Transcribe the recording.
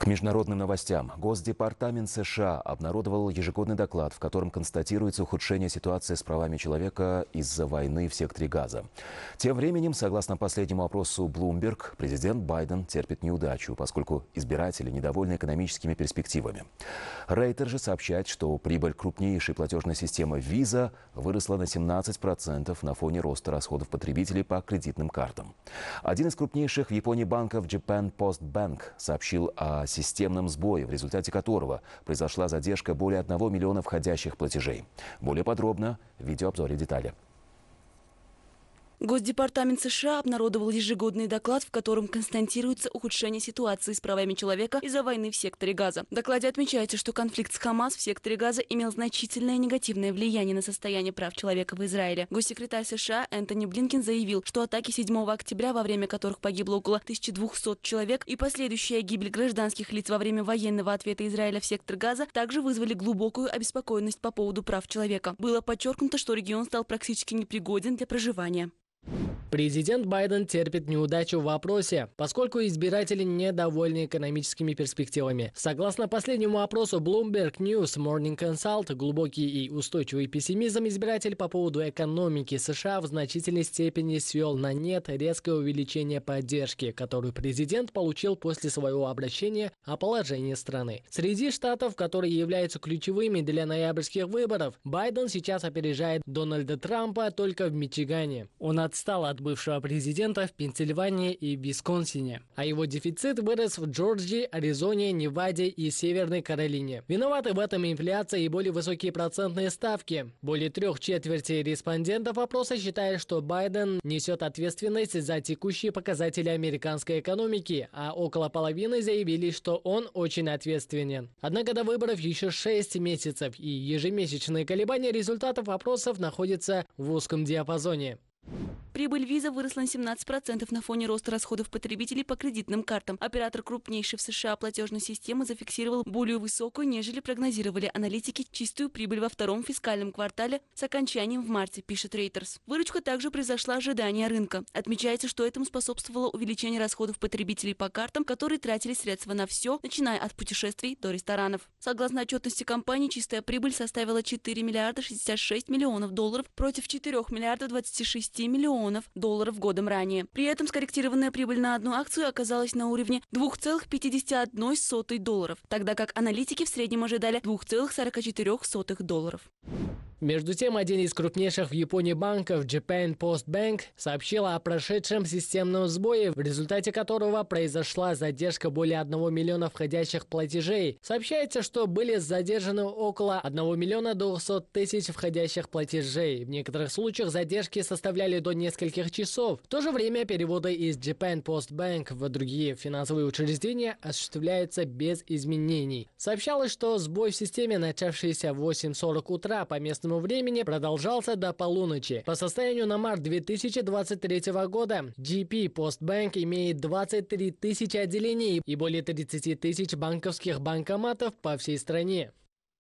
К международным новостям. Госдепартамент США обнародовал ежегодный доклад, в котором констатируется ухудшение ситуации с правами человека из-за войны в секторе Газа. Тем временем, согласно последнему опросу Bloomberg, президент Байден терпит неудачу, поскольку избиратели недовольны экономическими перспективами. Рейтер же сообщает, что прибыль крупнейшей платежной системы Visa выросла на 17% на фоне роста расходов потребителей по кредитным картам. Один из крупнейших в Японии банков Japan Post Bank сообщил о системном сбое, в результате которого произошла задержка более 1 миллиона входящих платежей. Более подробно в видеообзоре детали. Госдепартамент США обнародовал ежегодный доклад, в котором констатируется ухудшение ситуации с правами человека из-за войны в секторе Газа. В докладе отмечается, что конфликт с Хамас в секторе Газа имел значительное негативное влияние на состояние прав человека в Израиле. Госсекретарь США Энтони Блинкин заявил, что атаки 7 октября, во время которых погибло около 1200 человек, и последующая гибель гражданских лиц во время военного ответа Израиля в сектор Газа также вызвали глубокую обеспокоенность по поводу прав человека. Было подчеркнуто, что регион стал практически непригоден для проживания. Президент Байден терпит неудачу в вопросе, поскольку избиратели недовольны экономическими перспективами. Согласно последнему опросу Bloomberg News Morning Consult, глубокий и устойчивый пессимизм избиратель по поводу экономики США в значительной степени свел на нет резкое увеличение поддержки, которую президент получил после своего обращения о положении страны. Среди штатов, которые являются ключевыми для ноябрьских выборов, Байден сейчас опережает Дональда Трампа только в Мичигане. Он отсеивает стал от бывшего президента в Пенсильвании и Висконсине, а его дефицит вырос в Джорджии, Аризоне, Неваде и Северной Каролине. Виноваты в этом инфляция и более высокие процентные ставки. Более трех четверти респондентов опроса считают, что Байден несет ответственность за текущие показатели американской экономики, а около половины заявили, что он очень ответственен. Однако до выборов еще 6 месяцев, и ежемесячные колебания результатов опросов находятся в узком диапазоне. Прибыль Visa выросла на 17% на фоне роста расходов потребителей по кредитным картам. Оператор крупнейшей в США платежной системы зафиксировал более высокую, нежели прогнозировали аналитики, чистую прибыль во втором фискальном квартале с окончанием в марте, пишет Reuters. Выручка также превзошла ожидания рынка. Отмечается, что этому способствовало увеличение расходов потребителей по картам, которые тратили средства на все, начиная от путешествий до ресторанов. Согласно отчетности компании, чистая прибыль составила 4 миллиарда 66 миллионов долларов против 4 миллиардов 26 миллионов миллионов долларов годом ранее. При этом скорректированная прибыль на одну акцию оказалась на уровне 2,51 долларов, тогда как аналитики в среднем ожидали 2,44 долларов. Между тем, один из крупнейших в Японии банков Japan Post Bank сообщил о прошедшем системном сбое, в результате которого произошла задержка более 1 миллиона входящих платежей. Сообщается, что были задержаны около 1 миллиона 200 тысяч входящих платежей. В некоторых случаях задержки составляли до нескольких часов. В то же время переводы из Japan Post Bank в другие финансовые учреждения осуществляются без изменений. Сообщалось, что сбой в системе, начавшийся в 8.40 утра по местному но времени продолжался до полуночи. По состоянию на март 2023 года GP Postbank имеет 23 тысячи отделений и более 30 тысяч банковских банкоматов по всей стране.